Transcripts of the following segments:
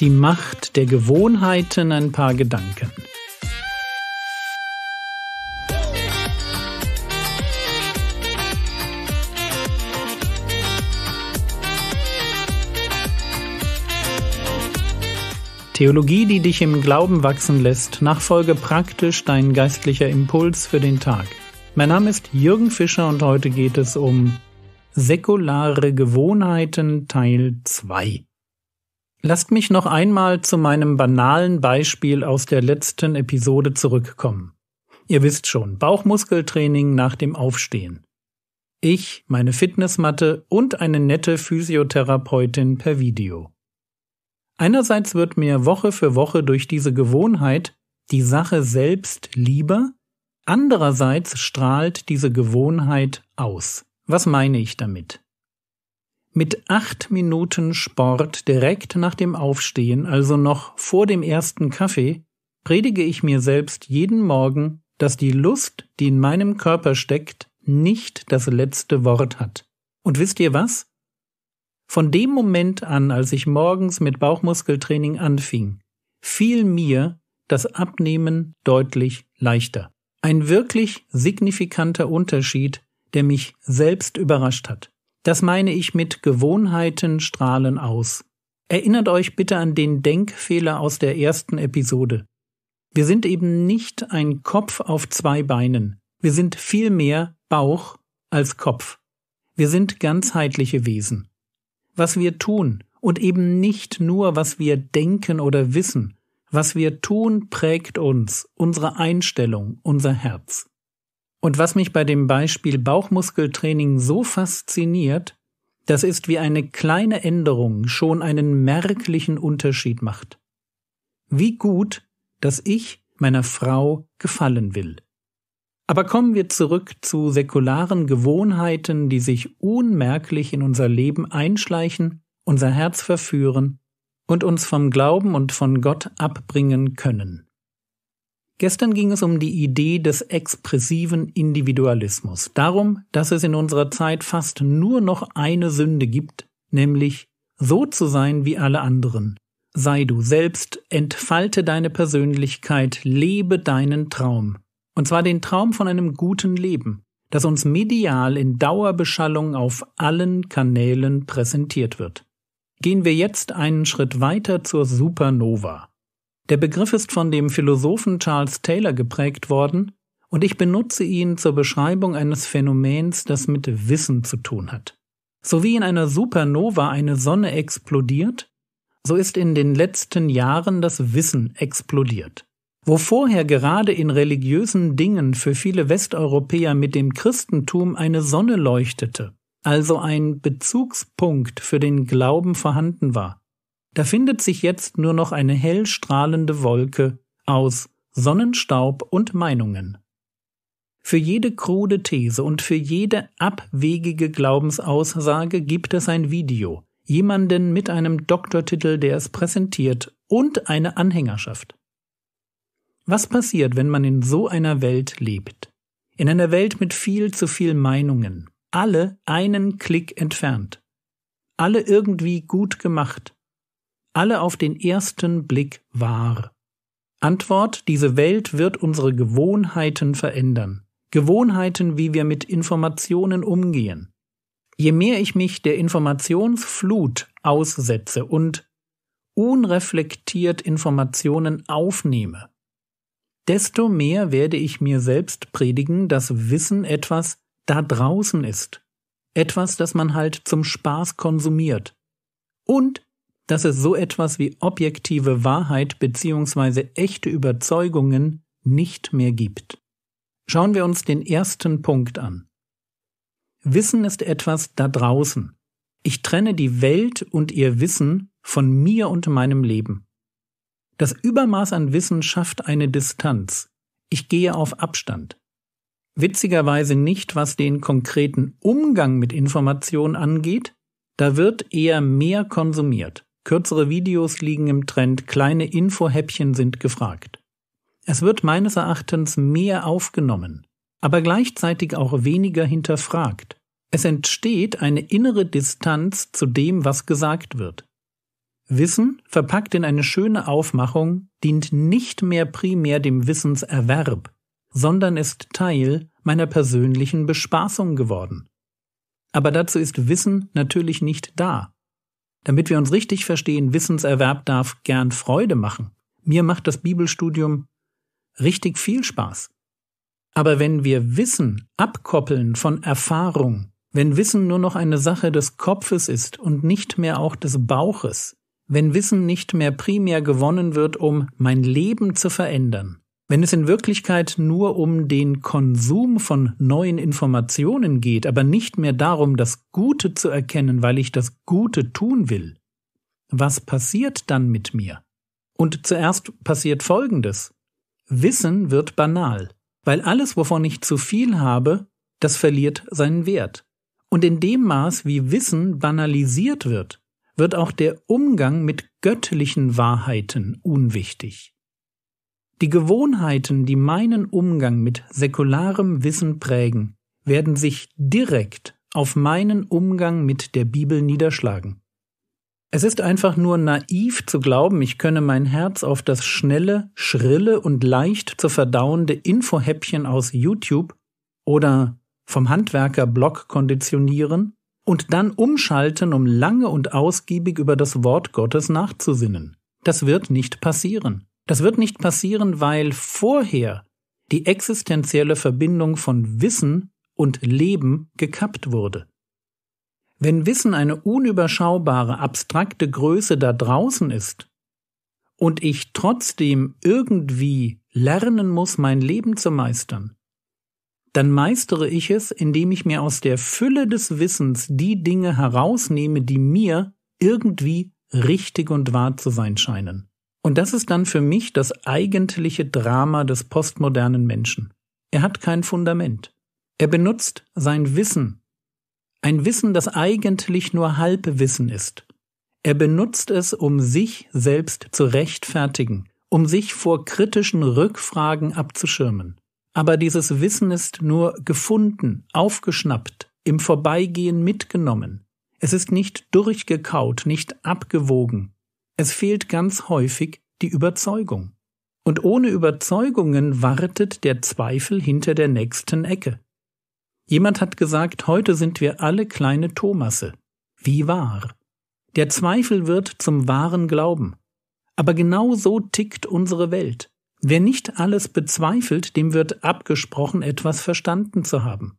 Die Macht der Gewohnheiten ein paar Gedanken. Theologie, die dich im Glauben wachsen lässt, nachfolge praktisch dein geistlicher Impuls für den Tag. Mein Name ist Jürgen Fischer und heute geht es um säkulare Gewohnheiten Teil 2. Lasst mich noch einmal zu meinem banalen Beispiel aus der letzten Episode zurückkommen. Ihr wisst schon, Bauchmuskeltraining nach dem Aufstehen. Ich, meine Fitnessmatte und eine nette Physiotherapeutin per Video. Einerseits wird mir Woche für Woche durch diese Gewohnheit die Sache selbst lieber, andererseits strahlt diese Gewohnheit aus. Was meine ich damit? mit acht Minuten Sport direkt nach dem Aufstehen, also noch vor dem ersten Kaffee, predige ich mir selbst jeden Morgen, dass die Lust, die in meinem Körper steckt, nicht das letzte Wort hat. Und wisst ihr was? Von dem Moment an, als ich morgens mit Bauchmuskeltraining anfing, fiel mir das Abnehmen deutlich leichter. Ein wirklich signifikanter Unterschied, der mich selbst überrascht hat. Das meine ich mit Gewohnheiten strahlen aus. Erinnert euch bitte an den Denkfehler aus der ersten Episode. Wir sind eben nicht ein Kopf auf zwei Beinen. Wir sind viel mehr Bauch als Kopf. Wir sind ganzheitliche Wesen. Was wir tun und eben nicht nur, was wir denken oder wissen, was wir tun, prägt uns, unsere Einstellung, unser Herz. Und was mich bei dem Beispiel Bauchmuskeltraining so fasziniert, das ist wie eine kleine Änderung schon einen merklichen Unterschied macht. Wie gut, dass ich meiner Frau gefallen will. Aber kommen wir zurück zu säkularen Gewohnheiten, die sich unmerklich in unser Leben einschleichen, unser Herz verführen und uns vom Glauben und von Gott abbringen können. Gestern ging es um die Idee des expressiven Individualismus, darum, dass es in unserer Zeit fast nur noch eine Sünde gibt, nämlich so zu sein wie alle anderen. Sei du selbst, entfalte deine Persönlichkeit, lebe deinen Traum. Und zwar den Traum von einem guten Leben, das uns medial in Dauerbeschallung auf allen Kanälen präsentiert wird. Gehen wir jetzt einen Schritt weiter zur Supernova. Der Begriff ist von dem Philosophen Charles Taylor geprägt worden, und ich benutze ihn zur Beschreibung eines Phänomens, das mit Wissen zu tun hat. So wie in einer Supernova eine Sonne explodiert, so ist in den letzten Jahren das Wissen explodiert. Wo vorher gerade in religiösen Dingen für viele Westeuropäer mit dem Christentum eine Sonne leuchtete, also ein Bezugspunkt für den Glauben vorhanden war, da findet sich jetzt nur noch eine hell strahlende Wolke aus Sonnenstaub und Meinungen. Für jede krude These und für jede abwegige Glaubensaussage gibt es ein Video, jemanden mit einem Doktortitel, der es präsentiert, und eine Anhängerschaft. Was passiert, wenn man in so einer Welt lebt? In einer Welt mit viel zu viel Meinungen, alle einen Klick entfernt, alle irgendwie gut gemacht, alle auf den ersten Blick wahr. Antwort, diese Welt wird unsere Gewohnheiten verändern. Gewohnheiten, wie wir mit Informationen umgehen. Je mehr ich mich der Informationsflut aussetze und unreflektiert Informationen aufnehme, desto mehr werde ich mir selbst predigen, dass Wissen etwas da draußen ist, etwas, das man halt zum Spaß konsumiert. Und dass es so etwas wie objektive Wahrheit bzw. echte Überzeugungen nicht mehr gibt. Schauen wir uns den ersten Punkt an. Wissen ist etwas da draußen. Ich trenne die Welt und ihr Wissen von mir und meinem Leben. Das Übermaß an Wissen schafft eine Distanz. Ich gehe auf Abstand. Witzigerweise nicht, was den konkreten Umgang mit Information angeht, da wird eher mehr konsumiert. Kürzere Videos liegen im Trend, kleine Infohäppchen sind gefragt. Es wird meines Erachtens mehr aufgenommen, aber gleichzeitig auch weniger hinterfragt. Es entsteht eine innere Distanz zu dem, was gesagt wird. Wissen, verpackt in eine schöne Aufmachung, dient nicht mehr primär dem Wissenserwerb, sondern ist Teil meiner persönlichen Bespaßung geworden. Aber dazu ist Wissen natürlich nicht da. Damit wir uns richtig verstehen, Wissenserwerb darf gern Freude machen. Mir macht das Bibelstudium richtig viel Spaß. Aber wenn wir Wissen abkoppeln von Erfahrung, wenn Wissen nur noch eine Sache des Kopfes ist und nicht mehr auch des Bauches, wenn Wissen nicht mehr primär gewonnen wird, um mein Leben zu verändern, wenn es in Wirklichkeit nur um den Konsum von neuen Informationen geht, aber nicht mehr darum, das Gute zu erkennen, weil ich das Gute tun will, was passiert dann mit mir? Und zuerst passiert Folgendes. Wissen wird banal, weil alles, wovon ich zu viel habe, das verliert seinen Wert. Und in dem Maß, wie Wissen banalisiert wird, wird auch der Umgang mit göttlichen Wahrheiten unwichtig. Die Gewohnheiten, die meinen Umgang mit säkularem Wissen prägen, werden sich direkt auf meinen Umgang mit der Bibel niederschlagen. Es ist einfach nur naiv zu glauben, ich könne mein Herz auf das schnelle, schrille und leicht zu verdauende Infohäppchen aus YouTube oder vom Handwerker-Blog konditionieren und dann umschalten, um lange und ausgiebig über das Wort Gottes nachzusinnen. Das wird nicht passieren. Das wird nicht passieren, weil vorher die existenzielle Verbindung von Wissen und Leben gekappt wurde. Wenn Wissen eine unüberschaubare, abstrakte Größe da draußen ist und ich trotzdem irgendwie lernen muss, mein Leben zu meistern, dann meistere ich es, indem ich mir aus der Fülle des Wissens die Dinge herausnehme, die mir irgendwie richtig und wahr zu sein scheinen. Und das ist dann für mich das eigentliche Drama des postmodernen Menschen. Er hat kein Fundament. Er benutzt sein Wissen. Ein Wissen, das eigentlich nur halbe Wissen ist. Er benutzt es, um sich selbst zu rechtfertigen, um sich vor kritischen Rückfragen abzuschirmen. Aber dieses Wissen ist nur gefunden, aufgeschnappt, im Vorbeigehen mitgenommen. Es ist nicht durchgekaut, nicht abgewogen, es fehlt ganz häufig die Überzeugung. Und ohne Überzeugungen wartet der Zweifel hinter der nächsten Ecke. Jemand hat gesagt, heute sind wir alle kleine Thomasse. Wie wahr. Der Zweifel wird zum wahren Glauben. Aber genau so tickt unsere Welt. Wer nicht alles bezweifelt, dem wird abgesprochen, etwas verstanden zu haben.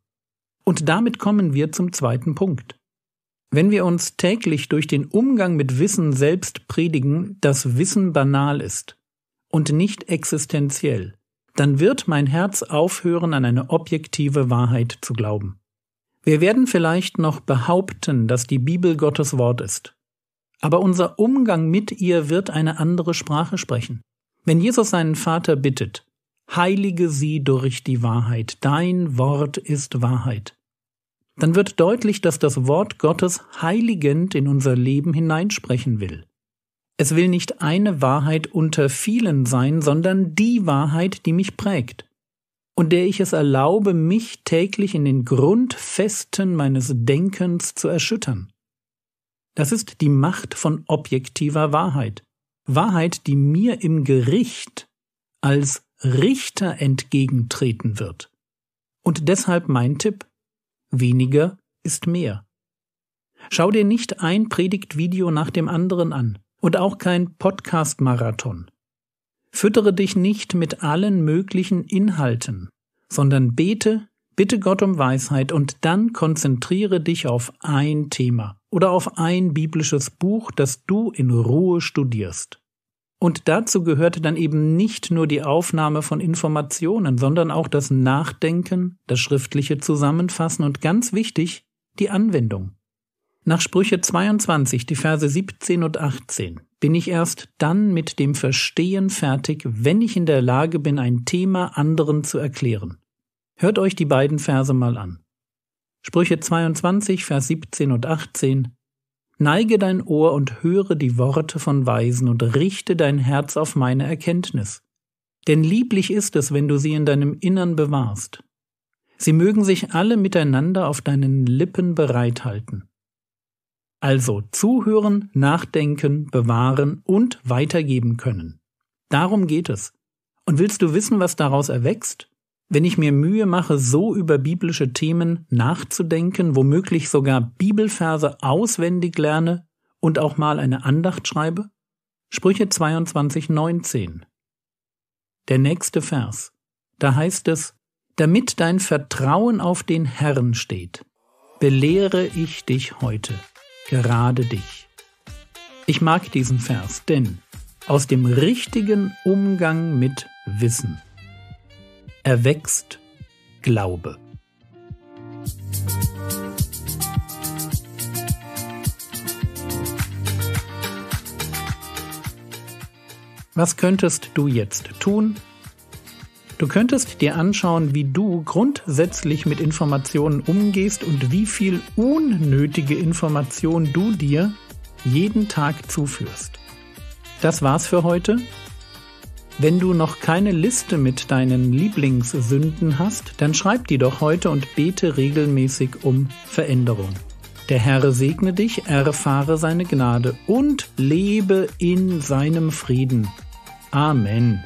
Und damit kommen wir zum zweiten Punkt. Wenn wir uns täglich durch den Umgang mit Wissen selbst predigen, dass Wissen banal ist und nicht existenziell, dann wird mein Herz aufhören, an eine objektive Wahrheit zu glauben. Wir werden vielleicht noch behaupten, dass die Bibel Gottes Wort ist. Aber unser Umgang mit ihr wird eine andere Sprache sprechen. Wenn Jesus seinen Vater bittet, heilige sie durch die Wahrheit, dein Wort ist Wahrheit, dann wird deutlich, dass das Wort Gottes heiligend in unser Leben hineinsprechen will. Es will nicht eine Wahrheit unter vielen sein, sondern die Wahrheit, die mich prägt und der ich es erlaube, mich täglich in den Grundfesten meines Denkens zu erschüttern. Das ist die Macht von objektiver Wahrheit. Wahrheit, die mir im Gericht als Richter entgegentreten wird. Und deshalb mein Tipp, Weniger ist mehr. Schau dir nicht ein Predigtvideo nach dem anderen an und auch kein Podcast-Marathon. Füttere dich nicht mit allen möglichen Inhalten, sondern bete, bitte Gott um Weisheit und dann konzentriere dich auf ein Thema oder auf ein biblisches Buch, das du in Ruhe studierst. Und dazu gehörte dann eben nicht nur die Aufnahme von Informationen, sondern auch das Nachdenken, das schriftliche Zusammenfassen und ganz wichtig, die Anwendung. Nach Sprüche 22, die Verse 17 und 18, bin ich erst dann mit dem Verstehen fertig, wenn ich in der Lage bin, ein Thema anderen zu erklären. Hört euch die beiden Verse mal an. Sprüche 22, Vers 17 und 18 Neige dein Ohr und höre die Worte von Weisen und richte dein Herz auf meine Erkenntnis. Denn lieblich ist es, wenn du sie in deinem Innern bewahrst. Sie mögen sich alle miteinander auf deinen Lippen bereithalten. Also zuhören, nachdenken, bewahren und weitergeben können. Darum geht es. Und willst du wissen, was daraus erwächst? wenn ich mir Mühe mache, so über biblische Themen nachzudenken, womöglich sogar Bibelverse auswendig lerne und auch mal eine Andacht schreibe? Sprüche 22, 19. Der nächste Vers. Da heißt es, damit dein Vertrauen auf den Herrn steht, belehre ich dich heute, gerade dich. Ich mag diesen Vers, denn aus dem richtigen Umgang mit Wissen erwächst Glaube. Was könntest du jetzt tun? Du könntest dir anschauen, wie du grundsätzlich mit Informationen umgehst und wie viel unnötige Information du dir jeden Tag zuführst. Das war's für heute. Wenn du noch keine Liste mit deinen Lieblingssünden hast, dann schreib die doch heute und bete regelmäßig um Veränderung. Der Herr segne dich, erfahre seine Gnade und lebe in seinem Frieden. Amen.